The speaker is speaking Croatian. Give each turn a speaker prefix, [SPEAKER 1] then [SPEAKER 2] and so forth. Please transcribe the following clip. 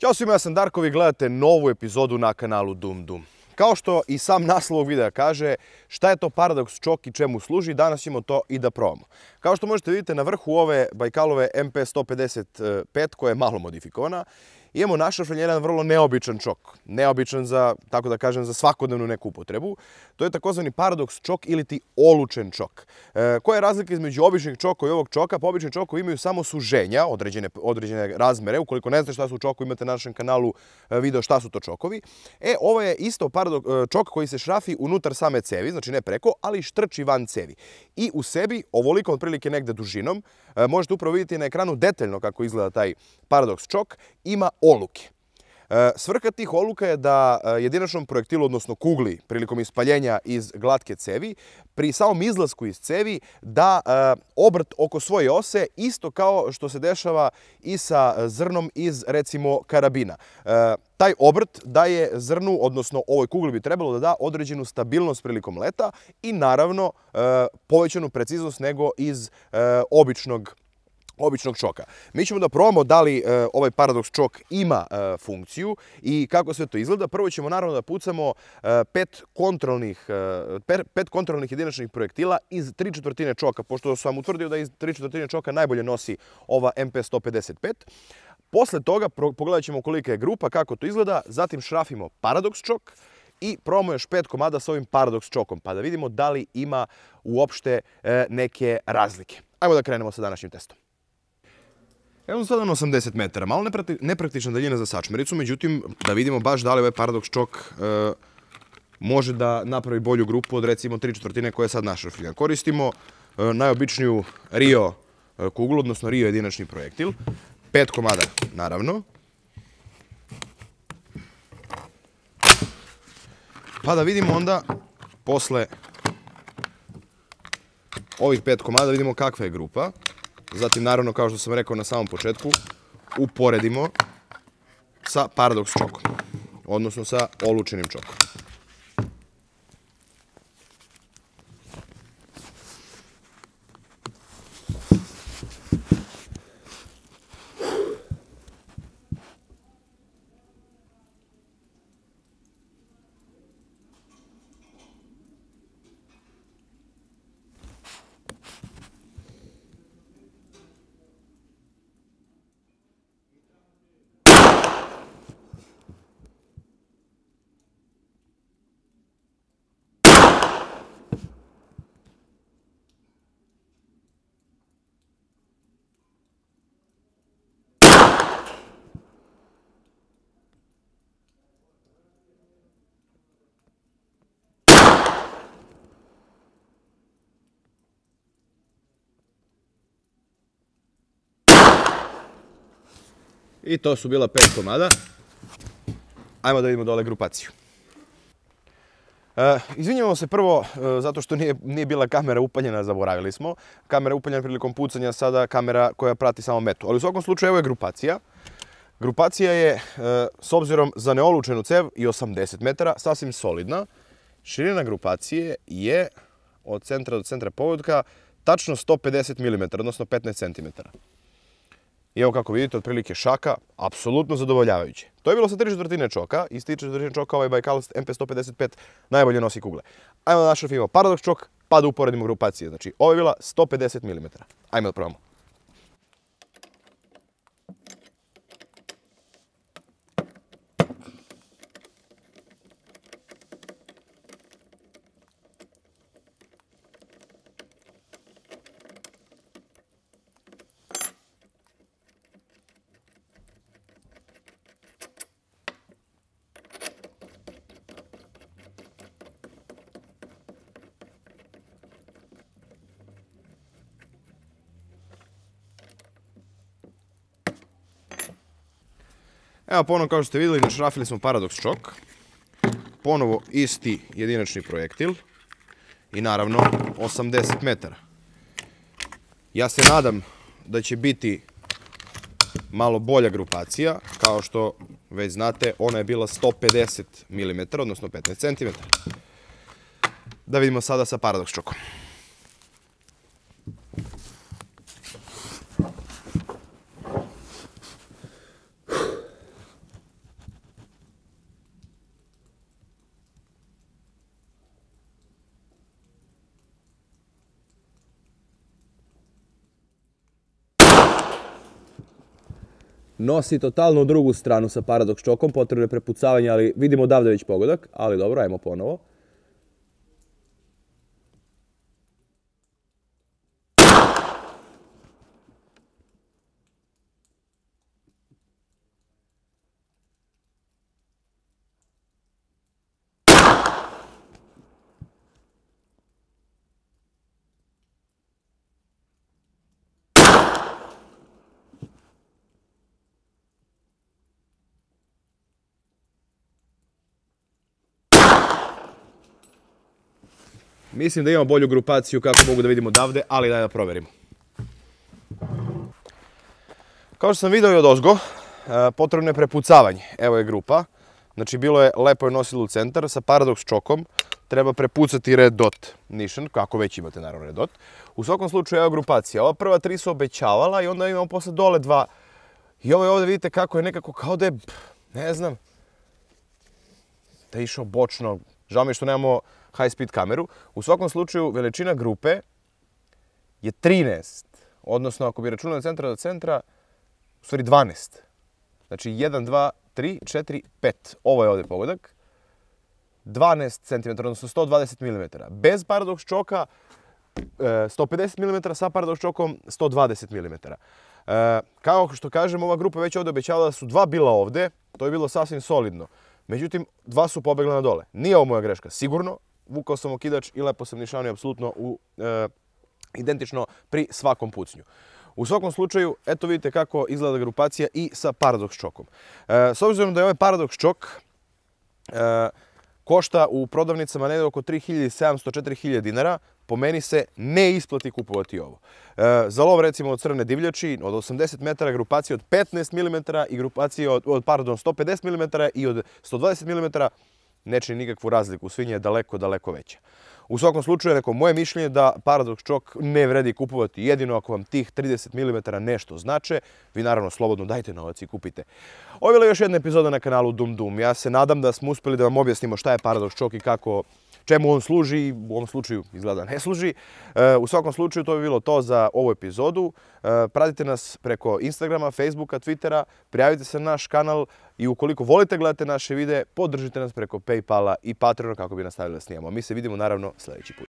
[SPEAKER 1] Ćao svima, ja sam Darko, vi gledate novu epizodu na kanalu Dum Dum. Kao što i sam naslov videa kaže, šta je to paradoks Čok i čemu služi, danas ćemo to i da probamo. Kao što možete vidjeti na vrhu ove Bajkalove MP155 koja je malo modifikovana imamo našrfljen jedan vrlo neobičan čok. Neobičan za, tako da kažem, za svakodnevnu neku upotrebu. To je takozvani paradoks čok ili ti olučen čok. E, koja je razlika između običnog čoka i ovog čoka? Pa obični čokovi imaju samo suženja, određene, određene razmere. Ukoliko ne znate šta su čokovi, imate na našem kanalu e, video šta su to čokovi. E, ovo je isto paradok, e, čok koji se šrafi unutar same cevi, znači ne preko, ali štrči van cevi. I u sebi, ovoliko otprilike negde dužinom, E, možete upravo vidjeti na ekranu detaljno kako izgleda taj paradox čok, ima oluke. E, svrha tih oluka je da e, jedinačnom projektilu, odnosno kugli, prilikom ispaljenja iz glatke cevi, pri samom izlasku iz cevi da e, obrt oko svoje ose isto kao što se dešava i sa zrnom iz recimo karabina. Taj obrt daje zrnu, odnosno ovoj kugli bi trebalo da da određenu stabilnost prilikom leta i naravno povećanu preciznost nego iz običnog običnog čoka. Mi ćemo da provamo da li e, ovaj paradoks čok ima e, funkciju i kako sve to izgleda. Prvo ćemo naravno da pucamo e, pet kontrolnih, pet kontrolnih jedinačnih projektila iz tri četvrtine čoka, pošto sam utvrdio da iz tri četvrtine čoka najbolje nosi ova MP155. Posle toga pogledat ćemo kolika je grupa, kako to izgleda, zatim šrafimo paradoks čok i probamo još pet komada s ovim paradoks čokom, pa da vidimo da li ima uopšte neke razlike. Ajmo da krenemo sa današnjim testom. Evo sada 80 metara, malo nepraktična daljina za sačmericu, međutim da vidimo baš da li ovaj Paradox Čok e, može da napravi bolju grupu od recimo 3 četvrtine koje sad našrfljan. Koristimo e, najobičniju Rio e, kuglu, odnosno Rio jedinačni projektil, pet komada naravno. Pa da vidimo onda posle ovih pet komada, da vidimo kakva je grupa. Zatim, naravno, kao što sam rekao na samom početku, uporedimo sa paradox čokom, odnosno sa olučenim čokom. I to su bila pet komada. Ajmo da vidimo dole grupaciju. E, se prvo e, zato što nije, bila kamera upaljena, zaboravili smo. Kamera upaljena prilikom pucanja, sada kamera koja prati samo metu. Ali u svakom slučaju evo je grupacija. Grupacija je, e, s obzirom za neolučenu cev i 80 metara, sasvim solidna. Širina grupacije je od centra do centra povodka tačno 150 mm, odnosno 15 cm. I evo kako vidite, otprilike šaka, apsolutno zadovoljavajuće. To je bilo sa tri četvrtine čoka, iz tri četvrtine čoka ovaj Bajkalast MP155 najbolje nosi kugle. Ajmo da našu FIMA Paradox čok, pa da uporedimo grupacije. Znači, ovo je bila 150 mm. Ajmo da probamo. Evo ponovno kao što ste vidjeli, našrafili smo Paradox šok. Ponovo isti jedinačni projektil. I naravno 80 metara. Ja se nadam da će biti malo bolja grupacija. Kao što već znate, ona je bila 150 mm, odnosno 15 cm. Da vidimo sada sa Paradox nosi totalno drugu stranu sa paradoks čokom, potrebno je prepucavanje, ali vidimo odavde pogodak, ali dobro, ajmo ponovo. Mislim da imamo bolju grupaciju kako mogu da vidimo odavde, ali daj da proverimo. Kao što sam vidio i od ozgo, e, potrebno je prepucavanje. Evo je grupa. Znači bilo je, lepo je nosilo u centar sa paradox čokom. Treba prepucati red dot nišan, kako već imate naravno red dot. U svakom slučaju evo grupacija. Ova prva tri su obećavala i onda imamo posle dole dva. I ovo je ovdje vidite kako je nekako kao da je, ne znam, da je išao bočno. Žao mi je što nemamo high speed kameru. U svakom slučaju veličina grupe je 13, odnosno ako bi računali centra do centra, u stvari 12. Znači 1, 2, 3, 4, 5. Ovo je ovdje pogodak. 12 cm, odnosno 120 mm. Bez paradox čoka, 150 e, mm, sa paradox čokom 120 mm. E, kao što kažem, ova grupa već ovdje obećala da su dva bila ovdje, to je bilo sasvim solidno. Međutim, dva su pobjegla na dole. Nije ovo moja greška, sigurno, vukao sam okidač i lepo sam nišanio apsolutno u, e, identično pri svakom pucnju. U svakom slučaju, eto vidite kako izgleda grupacija i sa Paradox čokom. E, s obzirom da je ovaj Paradox čok e, košta u prodavnicama negdje oko 3700-4000 dinara, po meni se ne isplati kupovati ovo. za lov recimo od crne divljači, od 80 metara grupacije od 15 mm i grupacije od, od pardon, 150 mm i od 120 mm ne čini nikakvu razliku. Svinja je daleko, daleko veća. U svakom slučaju, neko moje mišljenje da Paradox Chok ne vredi kupovati jedino ako vam tih 30 mm nešto znače. Vi naravno slobodno dajte novac i kupite. Ovo je još jedna epizoda na kanalu Dum Dum. Ja se nadam da smo uspjeli da vam objasnimo šta je Paradox Chok i kako čemu on služi, u ovom slučaju izgleda ne služi. E, u svakom slučaju to bi bilo to za ovu epizodu. E, pratite nas preko Instagrama, Facebooka, Twittera, prijavite se na naš kanal i ukoliko volite gledate naše videe, podržite nas preko Paypala i Patreona kako bi nastavili da snijemo. Mi se vidimo naravno sljedeći put.